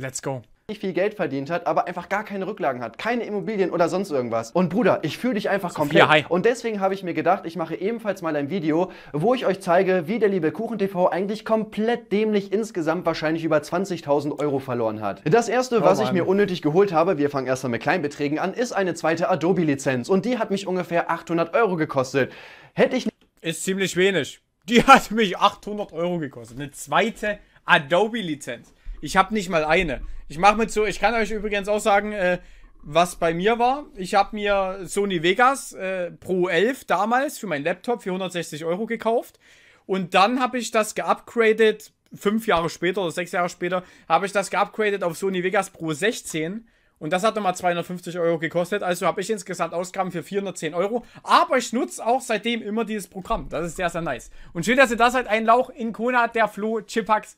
Let's go Nicht viel Geld verdient hat, aber einfach gar keine Rücklagen hat, keine Immobilien oder sonst irgendwas. Und Bruder, ich fühle dich einfach komplett. Sophia, und deswegen habe ich mir gedacht, ich mache ebenfalls mal ein Video, wo ich euch zeige, wie der liebe Kuchen TV eigentlich komplett dämlich insgesamt wahrscheinlich über 20.000 Euro verloren hat. Das erste, oh, was Mann. ich mir unnötig geholt habe, wir fangen erstmal mit Kleinbeträgen an, ist eine zweite Adobe-Lizenz und die hat mich ungefähr 800 Euro gekostet. Hätte ich... Ist ziemlich wenig. Die hat mich 800 Euro gekostet. Eine zweite Adobe-Lizenz. Ich habe nicht mal eine. Ich mache mit so, ich kann euch übrigens auch sagen, äh, was bei mir war. Ich habe mir Sony Vegas äh, Pro 11 damals für meinen Laptop für 160 Euro gekauft. Und dann habe ich das geupgradet, fünf Jahre später oder sechs Jahre später, habe ich das geupgradet auf Sony Vegas Pro 16. Und das hat nochmal 250 Euro gekostet. Also habe ich insgesamt Ausgaben für 410 Euro. Aber ich nutze auch seitdem immer dieses Programm. Das ist sehr, sehr nice. Und schön, dass ihr da seid. Halt Ein Lauch in Kona, der Flo, Chipax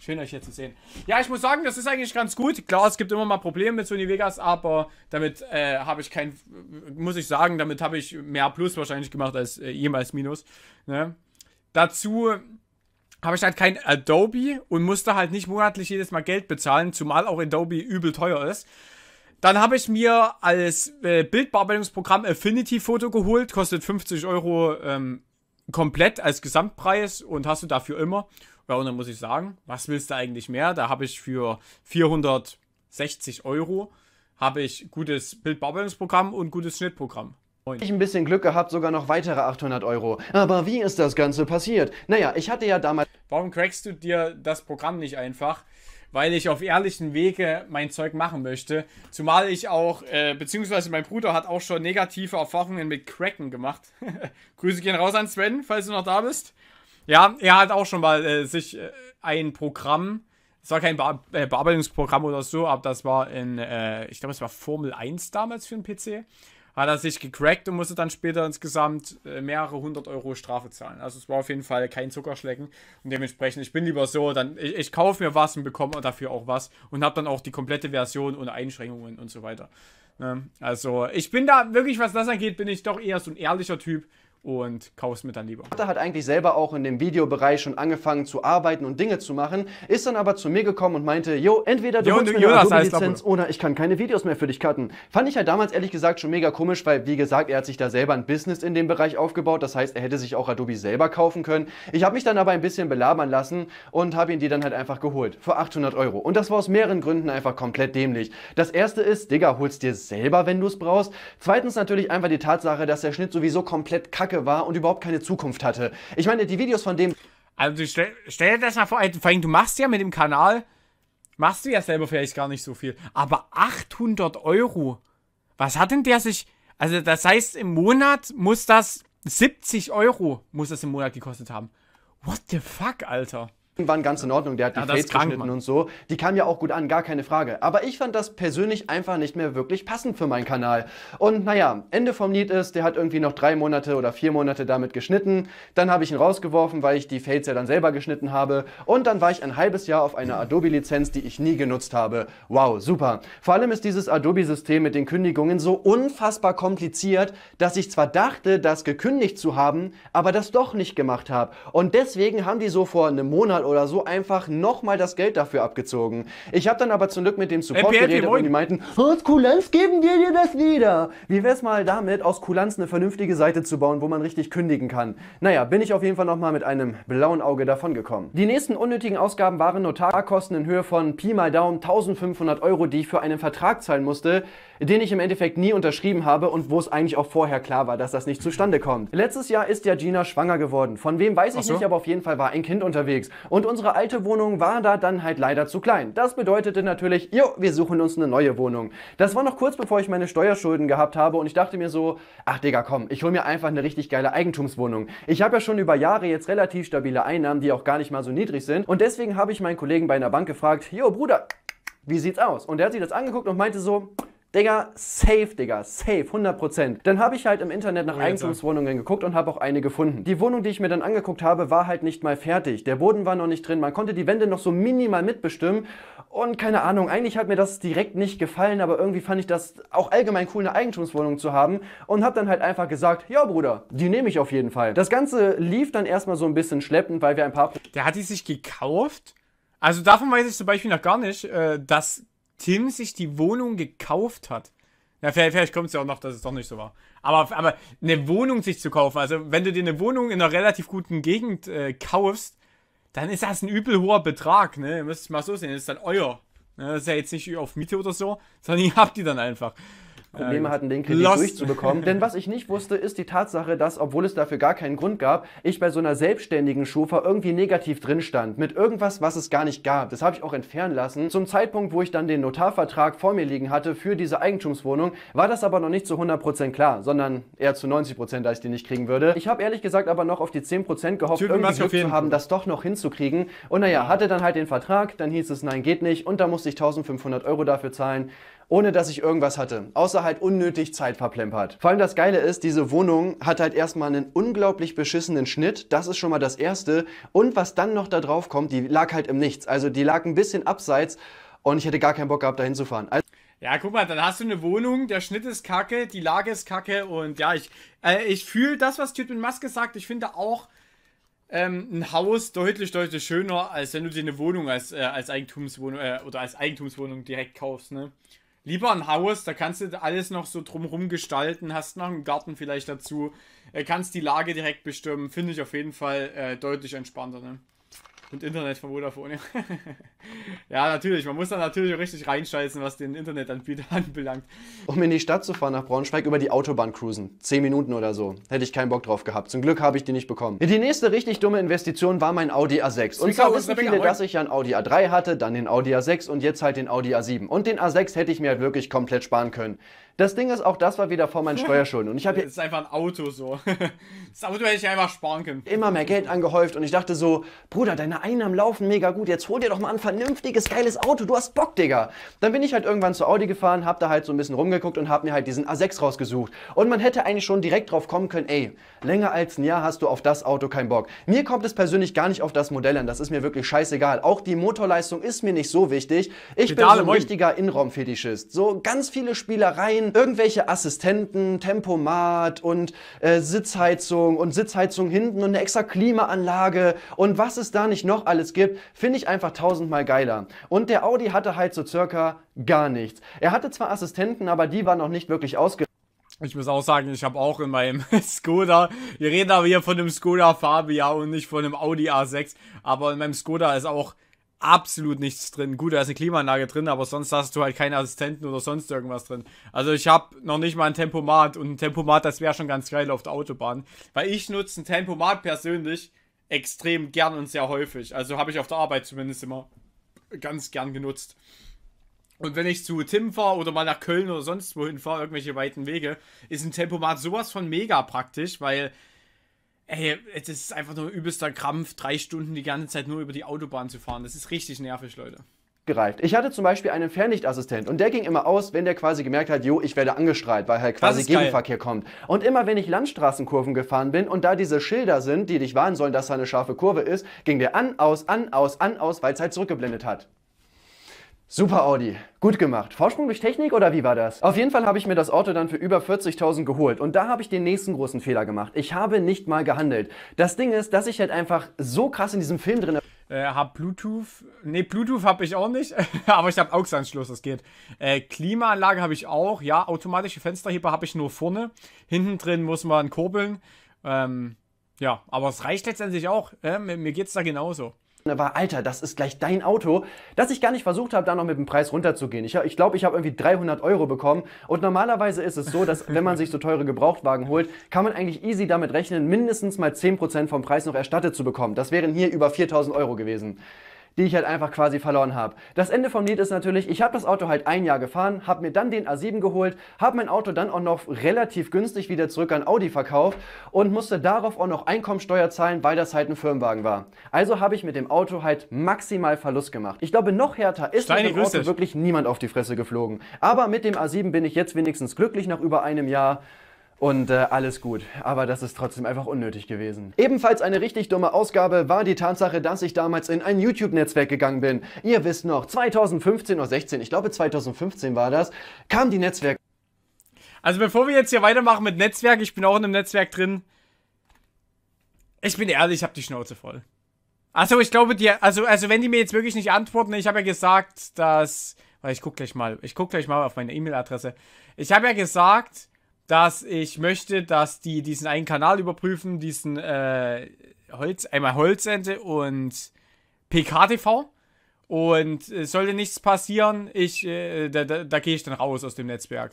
Schön, euch hier zu sehen. Ja, ich muss sagen, das ist eigentlich ganz gut. Klar, es gibt immer mal Probleme mit Sony Vegas, aber damit äh, habe ich kein... Muss ich sagen, damit habe ich mehr Plus wahrscheinlich gemacht als äh, jemals Minus. Ne? Dazu habe ich halt kein Adobe und musste halt nicht monatlich jedes Mal Geld bezahlen, zumal auch Adobe übel teuer ist. Dann habe ich mir als äh, Bildbearbeitungsprogramm Affinity Photo geholt, kostet 50 Euro ähm, komplett als Gesamtpreis und hast du dafür immer. Ja, und dann muss ich sagen, was willst du eigentlich mehr? Da habe ich für 460 Euro habe ich gutes Bildbearbeitungsprogramm und gutes Schnittprogramm. Ich ein bisschen Glück gehabt, sogar noch weitere 800 Euro. Aber wie ist das Ganze passiert? Naja, ich hatte ja damals... Warum crackst du dir das Programm nicht einfach? Weil ich auf ehrlichen Wege mein Zeug machen möchte. Zumal ich auch, äh, beziehungsweise mein Bruder hat auch schon negative Erfahrungen mit Cracken gemacht. Grüße gehen raus an Sven, falls du noch da bist. Ja, er hat auch schon mal äh, sich äh, ein Programm, es war kein Bear äh, Bearbeitungsprogramm oder so, aber das war in, äh, ich glaube, es war Formel 1 damals für den PC, hat er sich gecrackt und musste dann später insgesamt äh, mehrere hundert Euro Strafe zahlen. Also es war auf jeden Fall kein Zuckerschlecken und dementsprechend, ich bin lieber so, dann ich, ich kaufe mir was und bekomme dafür auch was und habe dann auch die komplette Version ohne Einschränkungen und so weiter. Ne? Also ich bin da wirklich, was das angeht, bin ich doch eher so ein ehrlicher Typ und kaufst mir dann lieber. Er hat eigentlich selber auch in dem Videobereich schon angefangen zu arbeiten und Dinge zu machen, ist dann aber zu mir gekommen und meinte, jo, entweder du holst mir eine Adobe-Lizenz oder ich kann keine Videos mehr für dich cutten. Fand ich halt damals ehrlich gesagt schon mega komisch, weil wie gesagt, er hat sich da selber ein Business in dem Bereich aufgebaut, das heißt, er hätte sich auch Adobe selber kaufen können. Ich habe mich dann aber ein bisschen belabern lassen und habe ihn die dann halt einfach geholt, für 800 Euro. Und das war aus mehreren Gründen einfach komplett dämlich. Das erste ist, Digga, holst dir selber, wenn du es brauchst. Zweitens natürlich einfach die Tatsache, dass der Schnitt sowieso komplett kacke Lage war und überhaupt keine Zukunft hatte. Ich meine, die Videos von dem. Also stell, stell dir das mal vor, vor allem, du machst ja mit dem Kanal, machst du ja selber vielleicht gar nicht so viel. Aber 800 Euro, was hat denn der sich, also das heißt im Monat muss das 70 Euro, muss das im Monat gekostet haben. What the fuck, Alter waren ganz in Ordnung, der hat die ja, Fates geschnitten und so. Die kam ja auch gut an, gar keine Frage. Aber ich fand das persönlich einfach nicht mehr wirklich passend für meinen Kanal. Und naja, Ende vom Lied ist, der hat irgendwie noch drei Monate oder vier Monate damit geschnitten. Dann habe ich ihn rausgeworfen, weil ich die Fates ja dann selber geschnitten habe. Und dann war ich ein halbes Jahr auf einer Adobe-Lizenz, die ich nie genutzt habe. Wow, super. Vor allem ist dieses Adobe-System mit den Kündigungen so unfassbar kompliziert, dass ich zwar dachte, das gekündigt zu haben, aber das doch nicht gemacht habe. Und deswegen haben die so vor einem Monat oder so einfach nochmal das Geld dafür abgezogen. Ich habe dann aber zum Glück mit dem Support LP, geredet und die meinten, aus Kulanz geben wir dir das wieder. Wie wär's mal damit, aus Kulanz eine vernünftige Seite zu bauen, wo man richtig kündigen kann? Naja, bin ich auf jeden Fall nochmal mit einem blauen Auge davon gekommen. Die nächsten unnötigen Ausgaben waren Notarkosten in Höhe von Pi mal Daumen 1500 Euro, die ich für einen Vertrag zahlen musste, den ich im Endeffekt nie unterschrieben habe und wo es eigentlich auch vorher klar war, dass das nicht zustande kommt. Letztes Jahr ist ja Gina schwanger geworden. Von wem weiß ich so? nicht, aber auf jeden Fall war ein Kind unterwegs. Und und unsere alte Wohnung war da dann halt leider zu klein. Das bedeutete natürlich, jo, wir suchen uns eine neue Wohnung. Das war noch kurz bevor ich meine Steuerschulden gehabt habe und ich dachte mir so, ach Digga, komm, ich hol mir einfach eine richtig geile Eigentumswohnung. Ich habe ja schon über Jahre jetzt relativ stabile Einnahmen, die auch gar nicht mal so niedrig sind. Und deswegen habe ich meinen Kollegen bei einer Bank gefragt, jo Bruder, wie sieht's aus? Und der hat sich das angeguckt und meinte so, Digga, safe, Digga, safe, 100%. Dann habe ich halt im Internet nach oh, Eigentumswohnungen geguckt und habe auch eine gefunden. Die Wohnung, die ich mir dann angeguckt habe, war halt nicht mal fertig. Der Boden war noch nicht drin, man konnte die Wände noch so minimal mitbestimmen. Und keine Ahnung, eigentlich hat mir das direkt nicht gefallen, aber irgendwie fand ich das auch allgemein cool, eine Eigentumswohnung zu haben. Und habe dann halt einfach gesagt, ja Bruder, die nehme ich auf jeden Fall. Das Ganze lief dann erstmal so ein bisschen schleppend, weil wir ein paar... Der hat die sich gekauft? Also davon weiß ich zum Beispiel noch gar nicht, äh, dass Tim sich die Wohnung gekauft hat. Ja, vielleicht, vielleicht kommt es ja auch noch, dass es doch nicht so war. Aber, aber eine Wohnung sich zu kaufen, also wenn du dir eine Wohnung in einer relativ guten Gegend äh, kaufst, dann ist das ein übel hoher Betrag, ne? Ihr müsst es mal so sehen, das ist dann euer. Ne, das ist ja jetzt nicht auf Miete oder so, sondern ihr habt die dann einfach. Probleme hatten, den Kredit Lost. durchzubekommen. Denn was ich nicht wusste, ist die Tatsache, dass, obwohl es dafür gar keinen Grund gab, ich bei so einer selbstständigen Schufa irgendwie negativ drin stand. Mit irgendwas, was es gar nicht gab. Das habe ich auch entfernen lassen. Zum Zeitpunkt, wo ich dann den Notarvertrag vor mir liegen hatte für diese Eigentumswohnung, war das aber noch nicht zu 100% klar, sondern eher zu 90%, da ich die nicht kriegen würde. Ich habe ehrlich gesagt aber noch auf die 10% gehofft, Typen irgendwie Glück zu haben, das doch noch hinzukriegen. Und naja, hatte dann halt den Vertrag, dann hieß es, nein, geht nicht. Und da musste ich 1500 Euro dafür zahlen ohne dass ich irgendwas hatte. Außer halt unnötig Zeit verplempert. Vor allem das Geile ist, diese Wohnung hat halt erstmal einen unglaublich beschissenen Schnitt. Das ist schon mal das Erste. Und was dann noch da drauf kommt, die lag halt im Nichts. Also die lag ein bisschen abseits und ich hätte gar keinen Bock gehabt, da hinzufahren. Also ja, guck mal, dann hast du eine Wohnung, der Schnitt ist kacke, die Lage ist kacke und ja, ich, äh, ich fühle das, was Tüten Maske sagt. Ich finde auch ähm, ein Haus deutlich, deutlich schöner, als wenn du dir eine Wohnung als, äh, als Eigentumswohnung äh, oder als Eigentumswohnung direkt kaufst, ne? Lieber ein Haus, da kannst du alles noch so drumherum gestalten, hast noch einen Garten vielleicht dazu, äh, kannst die Lage direkt bestimmen, finde ich auf jeden Fall äh, deutlich entspannter. Ne? Und Internet von Vodafone. ja, natürlich. Man muss da natürlich auch richtig reinscheißen, was den Internetanbieter anbelangt. Um in die Stadt zu fahren nach Braunschweig, über die Autobahn cruisen. Zehn Minuten oder so. Hätte ich keinen Bock drauf gehabt. Zum Glück habe ich die nicht bekommen. Die nächste richtig dumme Investition war mein Audi A6. Und zwar wissen viele, dass ich ja einen Audi A3 hatte, dann den Audi A6 und jetzt halt den Audi A7. Und den A6 hätte ich mir halt wirklich komplett sparen können. Das Ding ist, auch das war wieder vor meinen Steuerschulden. Und ich habe Das ist einfach ein Auto so. Das Auto hätte ich einfach sparen können. Immer mehr Geld angehäuft und ich dachte so, Bruder, deine Einnahmen laufen mega gut. Jetzt hol dir doch mal ein vernünftiges, geiles Auto. Du hast Bock, Digga. Dann bin ich halt irgendwann zu Audi gefahren, hab da halt so ein bisschen rumgeguckt und hab mir halt diesen A6 rausgesucht. Und man hätte eigentlich schon direkt drauf kommen können, ey, länger als ein Jahr hast du auf das Auto keinen Bock. Mir kommt es persönlich gar nicht auf das Modell an. Das ist mir wirklich scheißegal. Auch die Motorleistung ist mir nicht so wichtig. Ich Pedale bin so ein richtiger Innenraumfetischist. So ganz viele Spielereien irgendwelche Assistenten, Tempomat und äh, Sitzheizung und Sitzheizung hinten und eine extra Klimaanlage und was es da nicht noch alles gibt, finde ich einfach tausendmal geiler. Und der Audi hatte halt so circa gar nichts. Er hatte zwar Assistenten, aber die waren noch nicht wirklich ausge ich muss auch sagen, ich habe auch in meinem Skoda, wir reden aber hier von dem Skoda Fabia und nicht von dem Audi A6, aber in meinem Skoda ist auch absolut nichts drin. Gut, da ist eine Klimaanlage drin, aber sonst hast du halt keine Assistenten oder sonst irgendwas drin. Also ich habe noch nicht mal ein Tempomat und ein Tempomat, das wäre schon ganz geil auf der Autobahn. Weil ich nutze ein Tempomat persönlich extrem gern und sehr häufig. Also habe ich auf der Arbeit zumindest immer ganz gern genutzt. Und wenn ich zu Tim fahre oder mal nach Köln oder sonst wohin fahre, irgendwelche weiten Wege, ist ein Tempomat sowas von mega praktisch, weil Ey, es ist einfach nur übelster Krampf, drei Stunden die ganze Zeit nur über die Autobahn zu fahren. Das ist richtig nervig, Leute. Gereicht. Ich hatte zum Beispiel einen Fernlichtassistent und der ging immer aus, wenn der quasi gemerkt hat, jo, ich werde angestrahlt, weil halt quasi Gegenverkehr geil. kommt. Und immer wenn ich Landstraßenkurven gefahren bin und da diese Schilder sind, die dich warnen sollen, dass da eine scharfe Kurve ist, ging der an, aus, an, aus, an, aus, weil es halt zurückgeblendet hat. Super Audi. Gut gemacht. Vorsprung durch Technik oder wie war das? Auf jeden Fall habe ich mir das Auto dann für über 40.000 geholt und da habe ich den nächsten großen Fehler gemacht. Ich habe nicht mal gehandelt. Das Ding ist, dass ich halt einfach so krass in diesem Film drin habe. äh, hab Bluetooth. Ne, Bluetooth habe ich auch nicht, aber ich habe AUX-Anschluss, das geht. Äh, Klimaanlage habe ich auch, ja, automatische Fensterheber habe ich nur vorne. Hinten drin muss man kurbeln. Ähm, ja, aber es reicht letztendlich auch. Äh, mir geht's da genauso war, Alter, das ist gleich dein Auto, dass ich gar nicht versucht habe, da noch mit dem Preis runterzugehen. Ich glaube, ich, glaub, ich habe irgendwie 300 Euro bekommen. Und normalerweise ist es so, dass wenn man sich so teure Gebrauchtwagen holt, kann man eigentlich easy damit rechnen, mindestens mal 10% vom Preis noch erstattet zu bekommen. Das wären hier über 4000 Euro gewesen die ich halt einfach quasi verloren habe. Das Ende vom Lied ist natürlich, ich habe das Auto halt ein Jahr gefahren, habe mir dann den A7 geholt, habe mein Auto dann auch noch relativ günstig wieder zurück an Audi verkauft und musste darauf auch noch Einkommensteuer zahlen, weil das halt ein Firmenwagen war. Also habe ich mit dem Auto halt maximal Verlust gemacht. Ich glaube, noch härter ist Steine, mit dem Auto wirklich niemand auf die Fresse geflogen. Aber mit dem A7 bin ich jetzt wenigstens glücklich nach über einem Jahr und äh, alles gut. Aber das ist trotzdem einfach unnötig gewesen. Ebenfalls eine richtig dumme Ausgabe war die Tatsache, dass ich damals in ein YouTube-Netzwerk gegangen bin. Ihr wisst noch, 2015 oder 16, ich glaube 2015 war das, kam die Netzwerk. Also bevor wir jetzt hier weitermachen mit Netzwerk, ich bin auch in einem Netzwerk drin. Ich bin ehrlich, ich habe die Schnauze voll. Also ich glaube dir, also, also wenn die mir jetzt wirklich nicht antworten, ich habe ja gesagt, dass, weil ich guck gleich mal, ich guck gleich mal auf meine E-Mail-Adresse. Ich habe ja gesagt, dass ich möchte, dass die diesen einen Kanal überprüfen, diesen äh, Holz, einmal Holzente und PKTV. Und äh, sollte nichts passieren, ich, äh, da, da, da gehe ich dann raus aus dem Netzwerk.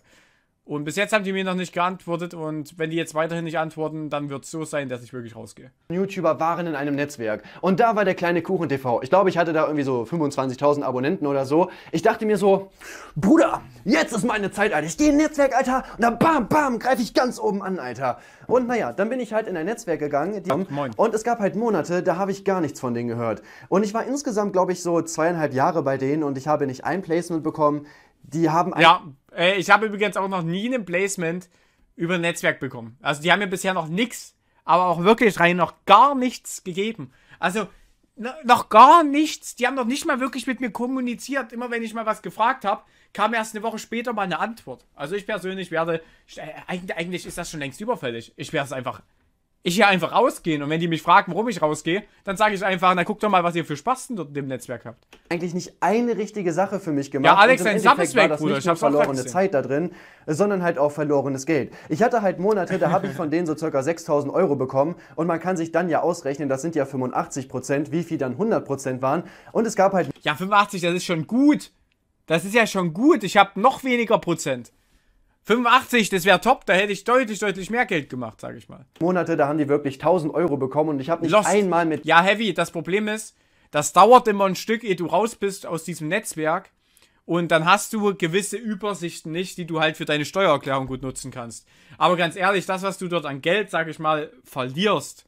Und bis jetzt haben die mir noch nicht geantwortet und wenn die jetzt weiterhin nicht antworten, dann wird es so sein, dass ich wirklich rausgehe. YouTuber waren in einem Netzwerk und da war der kleine Kuchen TV. Ich glaube, ich hatte da irgendwie so 25.000 Abonnenten oder so. Ich dachte mir so, Bruder, jetzt ist meine Zeit, Alter. Ich gehe in Netzwerk, Alter, und dann bam, bam, greife ich ganz oben an, Alter. Und naja, dann bin ich halt in ein Netzwerk gegangen. Moin. Und es gab halt Monate, da habe ich gar nichts von denen gehört. Und ich war insgesamt, glaube ich, so zweieinhalb Jahre bei denen und ich habe nicht ein Placement bekommen, die haben Ja, äh, ich habe übrigens auch noch nie ein Placement über ein Netzwerk bekommen. Also die haben mir bisher noch nichts, aber auch wirklich rein noch gar nichts gegeben. Also noch gar nichts. Die haben noch nicht mal wirklich mit mir kommuniziert. Immer wenn ich mal was gefragt habe, kam erst eine Woche später mal eine Antwort. Also ich persönlich werde, äh, eigentlich ist das schon längst überfällig. Ich werde es einfach ich hier einfach rausgehen. Und wenn die mich fragen, warum ich rausgehe, dann sage ich einfach, na guck doch mal, was ihr für Spaß dort in dem Netzwerk habt. Eigentlich nicht eine richtige Sache für mich gemacht. Ja, Alex, dein Sub ist weg, Bruder. Ich habe verlorene Zeit da drin, sondern halt auch verlorenes Geld. Ich hatte halt Monate, da habe ich von denen so circa 6000 Euro bekommen. Und man kann sich dann ja ausrechnen, das sind ja 85 Prozent, wie viel dann 100 Prozent waren. Und es gab halt. Ja, 85, das ist schon gut. Das ist ja schon gut. Ich habe noch weniger Prozent. 85, das wäre top, da hätte ich deutlich, deutlich mehr Geld gemacht, sage ich mal. Monate, da haben die wirklich 1000 Euro bekommen und ich habe nicht Lost. einmal mit... Ja, Heavy, das Problem ist, das dauert immer ein Stück, ehe du raus bist aus diesem Netzwerk und dann hast du gewisse Übersichten nicht, die du halt für deine Steuererklärung gut nutzen kannst. Aber ganz ehrlich, das, was du dort an Geld, sage ich mal, verlierst,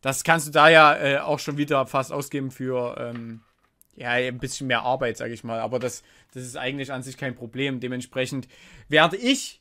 das kannst du da ja äh, auch schon wieder fast ausgeben für... Ähm, ja, ein bisschen mehr Arbeit, sage ich mal. Aber das, das ist eigentlich an sich kein Problem. Dementsprechend werde ich.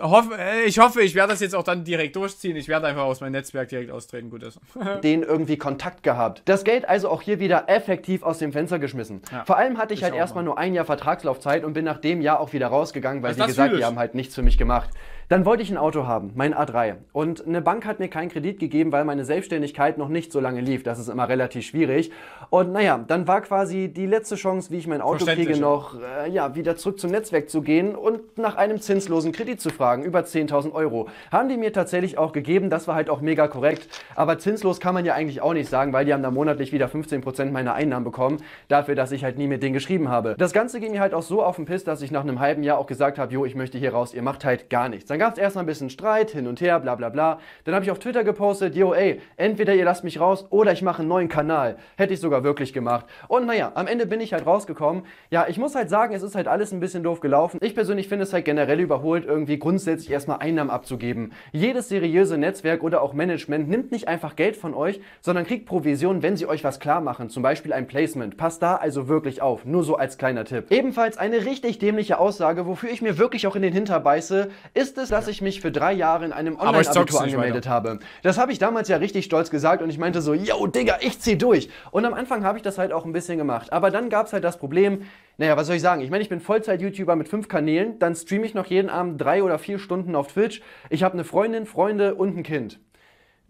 Hoff, äh, ich hoffe, ich werde das jetzt auch dann direkt durchziehen. Ich werde einfach aus meinem Netzwerk direkt austreten. Gut ist. den irgendwie Kontakt gehabt. Das Geld also auch hier wieder effektiv aus dem Fenster geschmissen. Ja, Vor allem hatte ich halt erstmal nur ein Jahr Vertragslaufzeit und bin nach dem Jahr auch wieder rausgegangen, weil, sie gesagt, die haben halt nichts für mich gemacht. Dann wollte ich ein Auto haben, mein A3. Und eine Bank hat mir keinen Kredit gegeben, weil meine Selbstständigkeit noch nicht so lange lief. Das ist immer relativ schwierig. Und naja, dann war quasi die letzte Chance, wie ich mein Auto kriege, noch äh, ja, wieder zurück zum Netzwerk zu gehen und nach einem zinslosen Kredit zu fragen, über 10.000 Euro. Haben die mir tatsächlich auch gegeben, das war halt auch mega korrekt. Aber zinslos kann man ja eigentlich auch nicht sagen, weil die haben da monatlich wieder 15% meiner Einnahmen bekommen, dafür, dass ich halt nie mit denen geschrieben habe. Das Ganze ging mir halt auch so auf den Piss, dass ich nach einem halben Jahr auch gesagt habe, jo, ich möchte hier raus, ihr macht halt gar nichts. Dann dann gab es erstmal ein bisschen Streit, hin und her, bla bla bla. Dann habe ich auf Twitter gepostet, yo ey, entweder ihr lasst mich raus oder ich mache einen neuen Kanal. Hätte ich sogar wirklich gemacht. Und naja, am Ende bin ich halt rausgekommen. Ja, ich muss halt sagen, es ist halt alles ein bisschen doof gelaufen. Ich persönlich finde es halt generell überholt, irgendwie grundsätzlich erstmal Einnahmen abzugeben. Jedes seriöse Netzwerk oder auch Management nimmt nicht einfach Geld von euch, sondern kriegt Provision, wenn sie euch was klar machen, zum Beispiel ein Placement. Passt da also wirklich auf, nur so als kleiner Tipp. Ebenfalls eine richtig dämliche Aussage, wofür ich mir wirklich auch in den Hinter beiße, ist es, ist, dass ich mich für drei Jahre in einem Online-Abitur angemeldet weiter. habe. Das habe ich damals ja richtig stolz gesagt und ich meinte so, yo, Digga, ich zieh durch. Und am Anfang habe ich das halt auch ein bisschen gemacht. Aber dann gab es halt das Problem, naja, was soll ich sagen? Ich meine, ich bin Vollzeit-YouTuber mit fünf Kanälen, dann streame ich noch jeden Abend drei oder vier Stunden auf Twitch. Ich habe eine Freundin, Freunde und ein Kind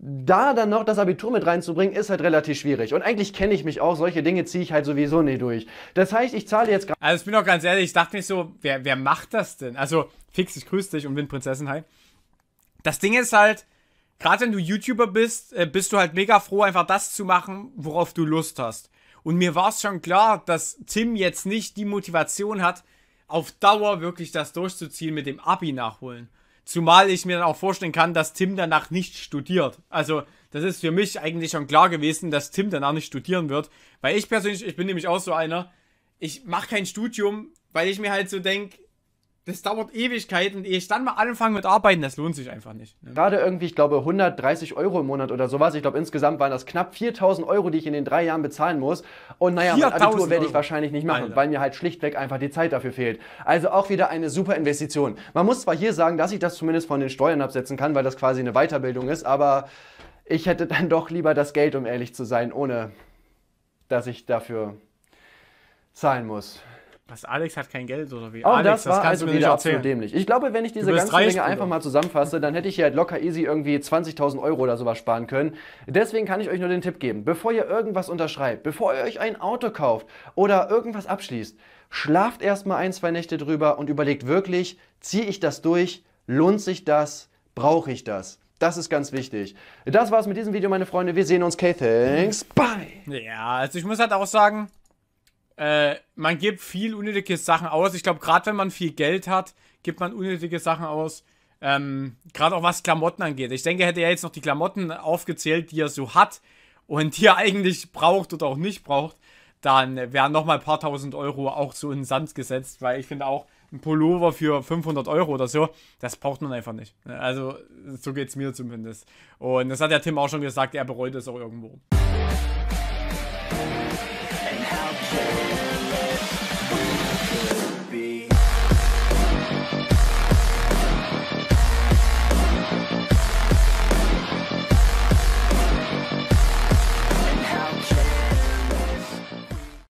da dann noch das Abitur mit reinzubringen, ist halt relativ schwierig. Und eigentlich kenne ich mich auch, solche Dinge ziehe ich halt sowieso nie durch. Das heißt, ich zahle jetzt gerade. Also ich bin auch ganz ehrlich, ich dachte mir so, wer, wer macht das denn? Also, fix, ich grüße dich und bin Prinzessin, hi. Das Ding ist halt, gerade wenn du YouTuber bist, äh, bist du halt mega froh, einfach das zu machen, worauf du Lust hast. Und mir war es schon klar, dass Tim jetzt nicht die Motivation hat, auf Dauer wirklich das durchzuziehen mit dem Abi nachholen. Zumal ich mir dann auch vorstellen kann, dass Tim danach nicht studiert. Also, das ist für mich eigentlich schon klar gewesen, dass Tim danach nicht studieren wird. Weil ich persönlich, ich bin nämlich auch so einer, ich mache kein Studium, weil ich mir halt so denke, das dauert Ewigkeiten, ehe ich dann mal anfange mit Arbeiten, das lohnt sich einfach nicht. Ne? Gerade irgendwie, ich glaube, 130 Euro im Monat oder sowas. Ich glaube, insgesamt waren das knapp 4000 Euro, die ich in den drei Jahren bezahlen muss. Und naja, mein Abitur werde ich wahrscheinlich nicht machen, Alter. weil mir halt schlichtweg einfach die Zeit dafür fehlt. Also auch wieder eine super Investition. Man muss zwar hier sagen, dass ich das zumindest von den Steuern absetzen kann, weil das quasi eine Weiterbildung ist, aber ich hätte dann doch lieber das Geld, um ehrlich zu sein, ohne dass ich dafür zahlen muss. Was, Alex hat kein Geld oder wie? Oh, Alex, das war das kannst also du mir wieder absolut dämlich. Ich glaube, wenn ich diese ganze reich, Dinge einfach mal zusammenfasse, dann hätte ich hier halt locker easy irgendwie 20.000 Euro oder sowas sparen können. Deswegen kann ich euch nur den Tipp geben, bevor ihr irgendwas unterschreibt, bevor ihr euch ein Auto kauft oder irgendwas abschließt, schlaft erstmal ein, zwei Nächte drüber und überlegt wirklich, ziehe ich das durch? Lohnt sich das? Brauche ich das? Das ist ganz wichtig. Das war's mit diesem Video, meine Freunde. Wir sehen uns. Okay, thanks. Bye. Ja, also ich muss halt auch sagen, äh, man gibt viel unnötige Sachen aus. Ich glaube, gerade wenn man viel Geld hat, gibt man unnötige Sachen aus. Ähm, gerade auch was Klamotten angeht. Ich denke, hätte er jetzt noch die Klamotten aufgezählt, die er so hat und die er eigentlich braucht oder auch nicht braucht, dann wären nochmal ein paar tausend Euro auch so in den Sand gesetzt, weil ich finde auch ein Pullover für 500 Euro oder so, das braucht man einfach nicht. Ne? Also so geht es mir zumindest. Und das hat der Tim auch schon gesagt, er bereut es auch irgendwo. Musik